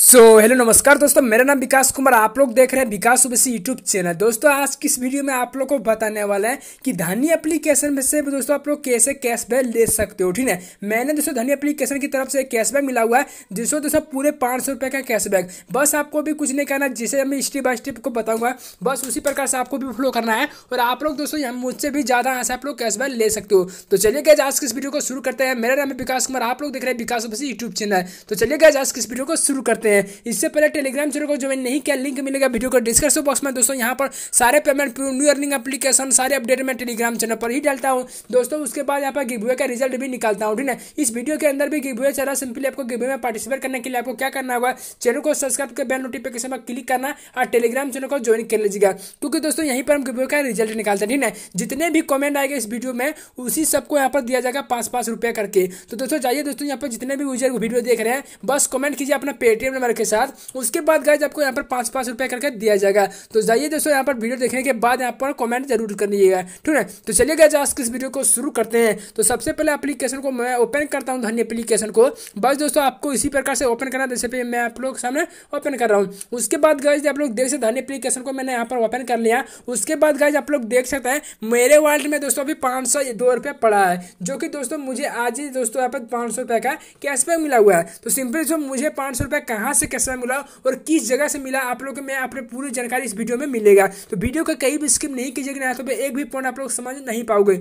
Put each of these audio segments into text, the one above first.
सो so, hello नमस्कार दोस्तों मेरा नाम विकास कुमार आप लोग देख रहे हैं विकास ओबीसी यूट्यूब चैनल दोस्तों आज किस वीडियो में आप लोग को बताने वाला है कि धनी एप्लीकेशन में से दोस्तों आप लोग कैसे कैशबैक ले सकते हो ठीक है मैंने दोस्तों धनी एप्लीकेशन की तरफ से कैशबैक मिला हुआ है जिसको दोस्तों पूरे पाँच सौ का कैशबैक बस आपको भी कुछ नहीं करना जिसे मैं स्टेप बाय स्टेप को बताऊंगा बस उसी प्रकार से आपको भी फॉलो करना है और आप लोग दोस्तों यहाँ मुझसे भी ज़्यादा यहाँ आप लोग कैशबैक ले सकते हो तो चलिए गए आज किस वीडियो को शुरू करते हैं मेरा नाम है विकास कुमार आप लोग देख रहे हैं विकास ओबीसी यूट्यूब चैनल तो चलिए गए आज किस वीडियो को शुरू करते करते हैं इससे पहले टेलीग्राम चैनल को ज्वाइन नहीं किया लिंक मिलेगा वीडियो का डिस्क्रिप्शन बॉक्स में दोस्तों यहाँ पर सारे पेमेंट न्यू अर्निंग एप्लीकेशन सारे अपडेट मैं टेलीग्राम चैनल पर ही डालता हूँ दोस्तों उसके बाद यहाँ पर गिबुए का रिजल्ट भी निकालता हूँ ठीक है इस वीडियो के अंदर भी गिबुए चला सिंपली आपको गिबुए में पार्टिसिपेट करने के लिए आपको क्या करना होगा चैनल को सब्सक्राइब कर बेल नोटिफिकेशन पर क्लिक करना और टेलीग्राम चैनल को ज्वाइन कर लीजिएगा क्योंकि दोस्तों यहीं पर हम गिबुए का रिजल्ट निकालते हैं ठीक है जितने भी कॉमेंट आएगा इस वीडियो में उसी सबको यहाँ पर दिया जाएगा पाँच पाँच रुपया करके तो दोस्तों जाइए दोस्तों यहाँ पर जितने भी यूजर वीडियो देख रहे हैं बस कॉमेंट कीजिए अपना पेटीएम सेम नंबर के साथ उसके बाद गाइज आपको यहाँ पर पाँच पाँच रुपये करके दिया जाएगा तो जाइए दोस्तों यहाँ पर वीडियो देखने के बाद यहाँ पर कॉमेंट जरूर कर लीजिएगा ठीक है तो चलिए गाइज आज इस वीडियो को शुरू करते हैं तो सबसे पहले एप्लीकेशन को मैं ओपन करता हूँ धन्य एप्लीकेशन को बस दोस्तों आपको इसी प्रकार से ओपन करना जैसे मैं आप लोग सामने ओपन कर रहा हूँ उसके बाद गाइज आप लोग देख सकते धन्य एप्लीकेशन को मैंने यहाँ पर ओपन कर लिया उसके बाद गाइज आप लोग देख सकते हैं मेरे वर्ल्ड में दोस्तों अभी पाँच सौ दो रुपये पड़ा है जो कि दोस्तों मुझे आज ही दोस्तों यहाँ पर पाँच सौ रुपये का कैशबैक मिला हुआ है तो सिंपली दोस्तों मुझे पाँच सौ रुपये कहाँ से कैसा मिला और किस जगह से मिला आप लोग मैं आप पूरी जानकारी इस वीडियो में मिलेगा तो वीडियो का कहीं भी स्किप नहीं कीजिएगा ना तो एक भी पॉइंट आप लोग समझ नहीं पाओगे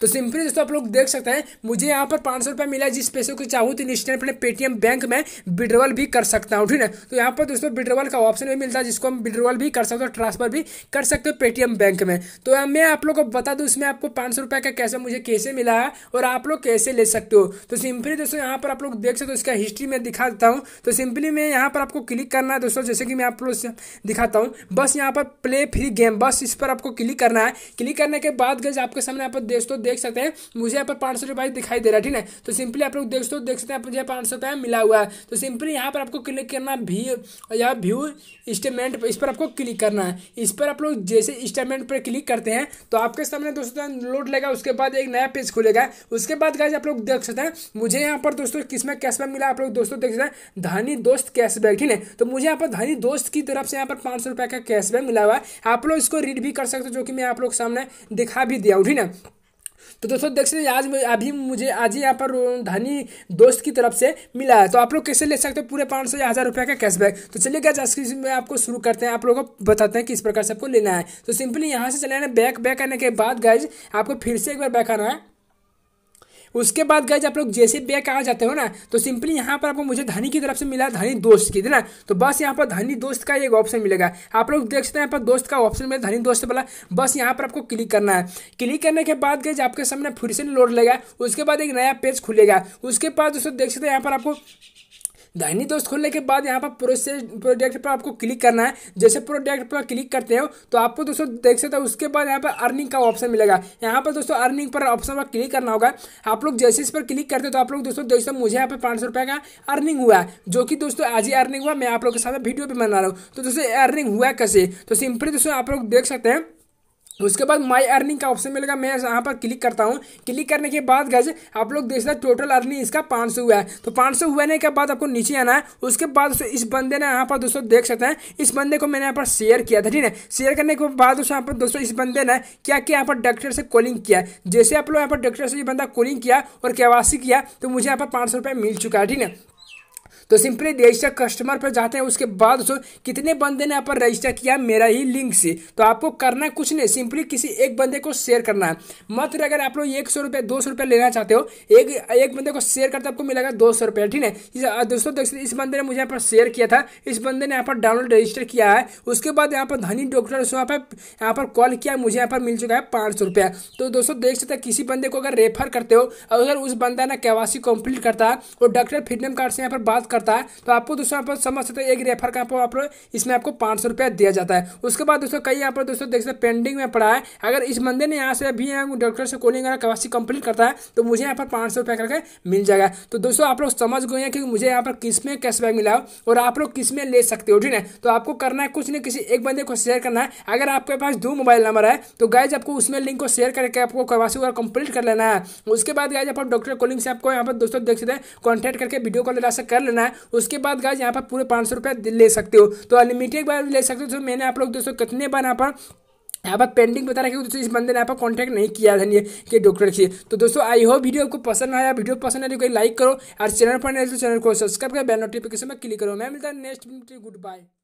तो सिंपली दोस्तों आप लोग देख सकते हैं मुझे यहाँ पर पाँच सौ रुपये मिला जिस पैसे को चाहूँ तो इंस्टेंट अपने पेटीएम बैंक में विड्रॉल भी कर सकता हूँ ठीक है तो यहाँ पर दोस्तों विड्रॉल का ऑप्शन भी मिलता है जिसको हम विड्रॉल भी कर सकते हो ट्रांसफर भी कर सकते हो पेटीएम बैंक में तो मैं आप लोग को बता दूँ इसमें आपको पाँच सौ का कैसे मुझे कैसे मिला है और आप लोग कैसे ले सकते हो तो सिंपली दोस्तों यहाँ पर आप लोग देख सकते हो इसका हिस्ट्री मैं दिखा देता हूँ तो सिंपली मैं यहाँ पर आपको क्लिक करना है दोस्तों जैसे कि मैं आप लोग दिखाता हूँ बस यहाँ पर प्ले फ्री गेम बस इस पर आपको क्लिक करना है क्लिक करने के बाद गज आपके सामने यहाँ पर देख दोस्तों देख सकते हैं मुझे यहाँ पर पाँच सौ रुपये दिखाई दे रहा है ठीक है तो सिंपली आप लोग दोस्तों देख सकते हैं मुझे पाँच सौ रुपया मिला हुआ है तो सिंपली यहाँ पर आपको क्लिक करना भी या व्यू स्टेटमेंट इस पर आपको क्लिक करना है इस पर आप लोग जैसे स्टेटमेंट पर क्लिक करते हैं तो आपके सामने दोस्तों लोड लेगा उसके बाद एक नया पेज खुलेगा उसके बाद गाइज आप लोग देख सकते हैं मुझे यहाँ पर दोस्तों किसमें कैशबैक मिला आप लोग दोस्तों देख सकते हैं धनी दोस्त कैशबैक ठीक है तो मुझे यहाँ पर धनी दोस्त की तरफ से यहाँ पर पाँच सौ रुपये का कैशबैक मिला हुआ है आप लोग इसको रीड भी कर सकते हो जो कि मैं आप लोग सामने दिखा भी दिया हूँ ठीक है तो दोस्तों देख सकते आज अभी मुझे आज ही यहाँ पर धनी दोस्त की तरफ से मिला है तो आप लोग कैसे ले सकते हो पूरे पाँच सौ या हज़ार रुपये का कैशबैक तो चलिए क्या आज में आपको शुरू करते हैं आप लोगों को बताते हैं किस प्रकार से आपको लेना है तो सिंपली यहाँ से चले बैक बैक करने के बाद गाइज आपको फिर से एक बार बैक आना है उसके बाद गए आप लोग जैसे बैक आ जाते हो ना तो सिंपली यहाँ पर आपको मुझे धनी की तरफ से मिला धनी दोस्त की ना तो बस यहाँ पर धनी दोस्त का एक ऑप्शन मिलेगा आप लोग देख सकते हैं यहाँ पर दोस्त का ऑप्शन मिला धनी दोस्त वाला बस यहाँ पर आपको क्लिक करना है क्लिक करने के बाद गए आपके सामने फिर से लोड लेगा उसके बाद एक नया पेज खुलेगा उसके बाद दोस्तों देख सकते हैं यहाँ पर आपको दाहिनी दोस्त खोलने के बाद यहाँ पर प्रोसेस प्रोडक्ट पर आपको क्लिक करना है जैसे प्रोडक्ट पर क्लिक करते हो तो आपको दोस्तों देख सकते हो उसके बाद यहाँ पर अर्निंग का ऑप्शन मिलेगा यहाँ पर दोस्तों अर्निंग पर ऑप्शन पर क्लिक करना होगा आप लोग जैसे इस पर क्लिक करते हो तो आप लोग दोस्तों दोस्तों मुझे यहाँ पर पाँच सौ का अर्निंग हुआ है जो कि दोस्तों आज ही अर्निंग हुआ मैं आप लोग के साथ वीडियो भी बना रहा हूँ तो दोस्तों अर्निंग हुआ कैसे तो सिंपली दोस्तों आप लोग देख सकते हैं उसके बाद माय अर्निंग का ऑप्शन मिलेगा मैं यहाँ पर क्लिक करता हूँ क्लिक करने के बाद गज आप लोग देख सकते टोटल अर्निंग इसका पाँच सौ हुआ है तो पाँच सौ हुआने के बाद आपको नीचे आना है उसके बाद दोस्तों इस बंदे ने यहाँ पर दोस्तों देख सकते हैं इस बंदे को मैंने यहाँ पर शेयर किया था ठीक है शेयर करने के बाद उस यहाँ पर दोस्तों इस बंदे ने क्या किया यहाँ पर डॉक्टर से कॉलिंग किया जैसे आप लोग यहाँ पर डॉक्टर से ये बंदा कॉलिंग किया और केवासी किया तो मुझे यहाँ पर पाँच मिल चुका है ठीक है तो सिंपली रजिस्टर कस्टमर पर जाते हैं उसके बाद दोस्तों कितने बंदे ने यहाँ पर रजिस्टर किया मेरा ही लिंक से तो आपको करना कुछ नहीं सिंपली किसी एक बंदे को शेयर करना है मात्र अगर आप लोग एक सौ रुपये दो सौ रुपये लेना चाहते हो एक एक बंदे को शेयर करते आपको मिलेगा दो सौ रुपये ठीक है दोस्तों देख इस बंदे ने मुझे यहाँ पर शेयर किया था इस बंदे ने यहाँ पर डाउनलोड रजिस्टर किया है उसके बाद यहाँ पर धनी डॉक्टर यहाँ पर यहाँ पर कॉल किया मुझे यहाँ पर मिल चुका है पाँच सौ रुपया तो दोस्तों देख सकते हैं किसी बंदे को अगर रेफर करते हो अगर उस बंदा ने कैवासी कंप्लीट करता है और डॉक्टर फ्रीडम कार्ड से यहाँ पर बात कर करता है तो आपको दोस्तों यहाँ पर समझ सकते हो एक रेफर का आप इसमें आपको पाँच सौ रुपया दिया जाता है उसके बाद दोस्तों कई यहाँ पर दोस्तों देख सकते पेंडिंग में पड़ा है अगर इस बंदे ने यहाँ से अभी डॉक्टर से कॉलिंग अगर कवासी कंप्लीट करता है तो मुझे यहाँ पर पाँच सौ करके मिल जाएगा तो दोस्तों आप लोग समझ गए हैं कि मुझे यहाँ पर किस में कैशबैक मिला हो और आप लोग किस में ले सकते हो ठीक है तो आपको करना है कुछ नहीं किसी एक बंदे को शेयर करना है अगर आपके पास दो मोबाइल नंबर है तो गाइज आपको उसमें लिंक को शेयर करके आपको कवासी वगैरह कंप्लीट कर लेना है उसके बाद गाइज आप डॉक्टर कॉलिंग से आपको यहाँ पर दोस्तों देख सकते हैं कॉन्टैक्ट करके वीडियो कॉल से कर लेना है है उसके बाद गाइज यहाँ पर पूरे पाँच सौ ले सकते हो तो अनलिमिटेड बार ले सकते हो तो मैंने आप लोग दोस्तों कितने बार यहाँ पर यहाँ पर पेंडिंग बता रखी दोस्तों इस बंदे ने यहाँ पर कॉन्टैक्ट नहीं किया धनिए कि डॉक्टर से तो दोस्तों आई होप वीडियो आपको पसंद आया वीडियो पसंद आया तो कोई लाइक करो और चैनल पर नहीं तो चैनल को सब्सक्राइब करो बेल नोटिफिकेशन में क्लिक करो मैं मिलता है नेक्स्ट गुड बाय